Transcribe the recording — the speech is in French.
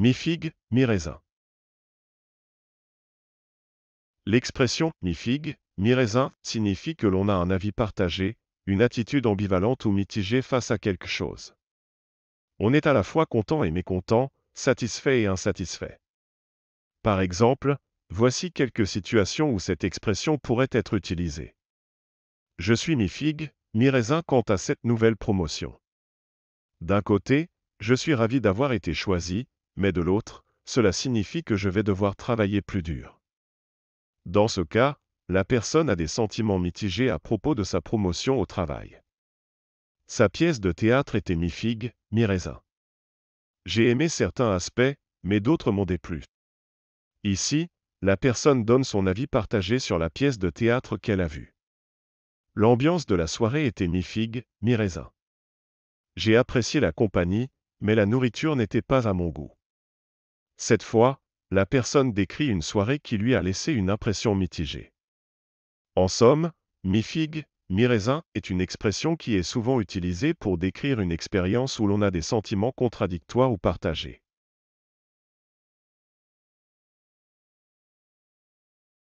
mi figue, mi raisin. L'expression mi figue, mi raisin signifie que l'on a un avis partagé, une attitude ambivalente ou mitigée face à quelque chose. On est à la fois content et mécontent, satisfait et insatisfait. Par exemple, voici quelques situations où cette expression pourrait être utilisée. Je suis mi-figue, mi-raisin quant à cette nouvelle promotion. D'un côté, je suis ravi d'avoir été choisi, mais de l'autre, cela signifie que je vais devoir travailler plus dur. Dans ce cas, la personne a des sentiments mitigés à propos de sa promotion au travail. Sa pièce de théâtre était mi-figue, mi-raisin. J'ai aimé certains aspects, mais d'autres m'ont déplu. Ici, la personne donne son avis partagé sur la pièce de théâtre qu'elle a vue. L'ambiance de la soirée était mi-figue, mi-raisin. J'ai apprécié la compagnie, mais la nourriture n'était pas à mon goût. Cette fois, la personne décrit une soirée qui lui a laissé une impression mitigée. En somme, mi-figue, mi-raisin est une expression qui est souvent utilisée pour décrire une expérience où l'on a des sentiments contradictoires ou partagés.